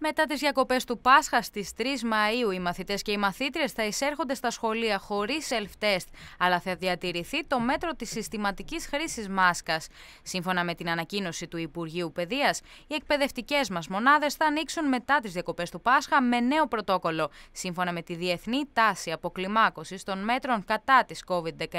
Μετά τις διακοπές του Πάσχα στις 3 Μαου, οι μαθητές και οι μαθήτριες θα εισέρχονται στα σχολεία χωρίς self-test, αλλά θα διατηρηθεί το μέτρο της συστηματικής χρήσης μάσκας. Σύμφωνα με την ανακοίνωση του Υπουργείου Παιδείας, οι εκπαιδευτικές μας μονάδες θα ανοίξουν μετά τις διακοπές του Πάσχα με νέο πρωτόκολλο, σύμφωνα με τη διεθνή τάση αποκλιμάκωσης των μέτρων κατά της COVID-19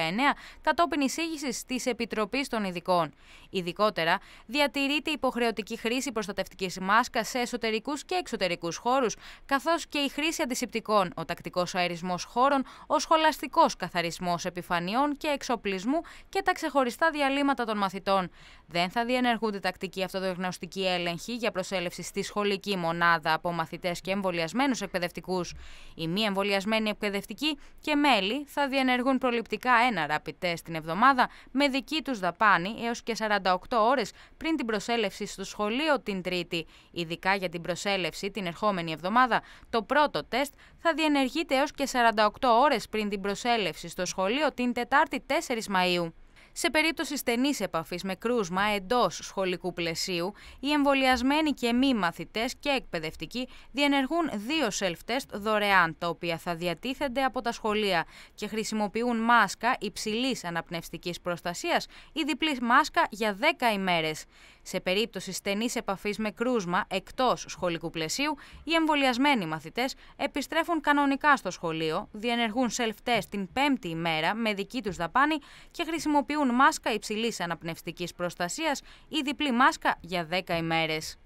κατόπιν εισήγησης της Επιτροπής των Ειδικών. Ειδικότερα, διατηρείται υποχρεωτική χρήση προστατευτικής μάσκας σε εσωτερικούς και εξωτερικούς χώρους, καθώς και η χρήση αντισηπτικών, ο τακτικός αερισμός χώρων, ο σχολαστικός καθαρισμός επιφανειών και εξοπλισμού και τα ξεχωριστά διαλύματα των μαθητών. Δεν θα διενεργούνται τακτικοί αυτοδιαγνωστικοί έλεγχοι για προσέλευση στη σχολική μονάδα από μαθητές και εμβολιασμένους εκπαιδευτικούς. Οι μη εμβολιασμένοι εκπαιδευτικοί και μέλη θα διενεργούν προληπτικά ένα rapid test την εβδομάδα με δική τους δαπάνη έως και 48 ώρες πριν την προσέλευση στο σχολείο την Τρίτη, ειδικά για την προσέλευση την ερχόμενη εβδομάδα, το πρώτο τεστ θα διενεργείται έως και 48 ώρες πριν την προσέλευση στο σχολείο την Τετάρτη 4 Μαΐου σε περίπτωση στενής επαφής με κρούσμα εντός σχολικού πλαισίου, οι εμβολιασμένοι και μη μαθητές και εκπαιδευτικοί διενεργούν δύο self-test δωρεάν, τα οποία θα διατίθενται από τα σχολεία και χρησιμοποιούν μάσκα υψηλής αναπνευστικής προστασίας ή διπλή μάσκα για 10 ημέρες. Σε περίπτωση στενής επαφής με κρούσμα εκτός σχολικού πλαισίου, οι εμβολιασμένοι μαθητές επιστρέφουν κανονικά στο σχολείο, διενεργούν self-test την πέμπτη ημέρα με δική τους δαπάνη και χρησιμοποιούν χρησιμοποιούν μάσκα υψηλής αναπνευστικής προστασίας ή διπλή μάσκα για 10 ημέρες.